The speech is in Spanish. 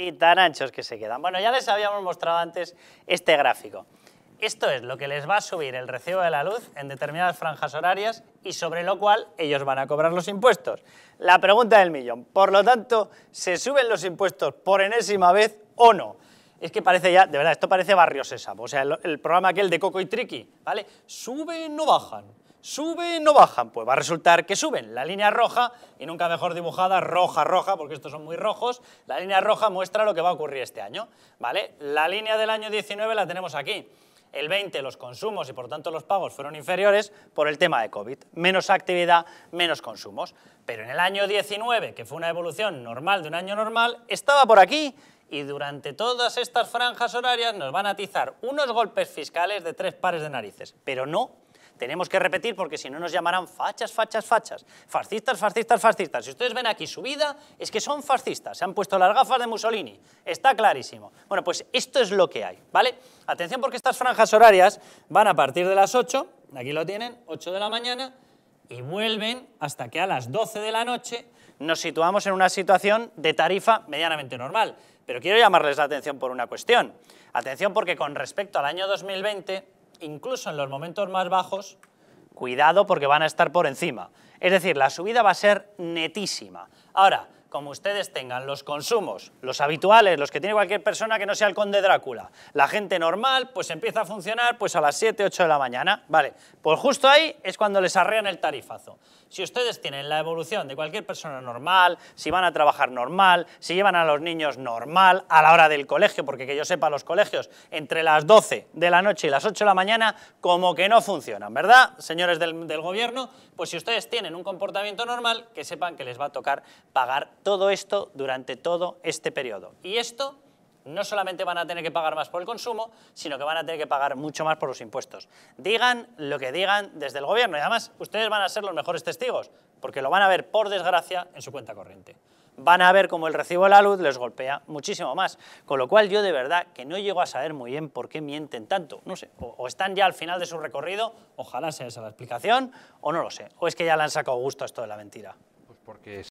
y tan anchos que se quedan. Bueno, ya les habíamos mostrado antes este gráfico. Esto es lo que les va a subir el recibo de la luz en determinadas franjas horarias y sobre lo cual ellos van a cobrar los impuestos. La pregunta del millón. Por lo tanto, ¿se suben los impuestos por enésima vez o no? Es que parece ya, de verdad, esto parece Barrio Sésamo, o sea, el, programa aquel de Coco y Triqui, ¿vale? Suben, no bajan suben, no bajan, pues va a resultar que suben. La línea roja, y nunca mejor dibujada, roja, roja, porque estos son muy rojos, la línea roja muestra lo que va a ocurrir este año, ¿vale? La línea del año 19 la tenemos aquí. El 20 los consumos y por tanto los pagos fueron inferiores por el tema de COVID. Menos actividad, menos consumos. Pero en el año 19, que fue una evolución normal de un año normal, estaba por aquí y durante todas estas franjas horarias nos van a atizar unos golpes fiscales de tres pares de narices, pero no tenemos que repetir porque si no nos llamarán fachas, fachas, fachas. Fascistas, fascistas, fascistas. Si ustedes ven aquí su vida, es que son fascistas. Se han puesto las gafas de Mussolini. Está clarísimo. Bueno, pues esto es lo que hay, ¿vale? Atención porque estas franjas horarias van a partir de las 8, aquí lo tienen, 8 de la mañana, y vuelven hasta que a las 12 de la noche nos situamos en una situación de tarifa medianamente normal. Pero quiero llamarles la atención por una cuestión. Atención porque con respecto al año 2020 incluso en los momentos más bajos, cuidado porque van a estar por encima. Es decir, la subida va a ser netísima. Ahora, como ustedes tengan los consumos, los habituales, los que tiene cualquier persona que no sea el conde Drácula, la gente normal, pues empieza a funcionar pues a las 7, 8 de la mañana, ¿vale? Pues justo ahí es cuando les arrean el tarifazo. Si ustedes tienen la evolución de cualquier persona normal, si van a trabajar normal, si llevan a los niños normal a la hora del colegio, porque que yo sepa los colegios entre las 12 de la noche y las 8 de la mañana como que no funcionan, ¿verdad, señores del, del gobierno? Pues si ustedes tienen un comportamiento normal, que sepan que les va a tocar pagar todo esto durante todo este periodo. Y esto no solamente van a tener que pagar más por el consumo, sino que van a tener que pagar mucho más por los impuestos. Digan lo que digan desde el gobierno. Y además, ustedes van a ser los mejores testigos, porque lo van a ver, por desgracia, en su cuenta corriente. Van a ver cómo el recibo de la luz les golpea muchísimo más. Con lo cual, yo de verdad que no llego a saber muy bien por qué mienten tanto. No sé, o, están ya al final de su recorrido, ojalá sea esa la explicación, o no lo sé. O es que ya le han sacado gusto a esto de la mentira. Pues porque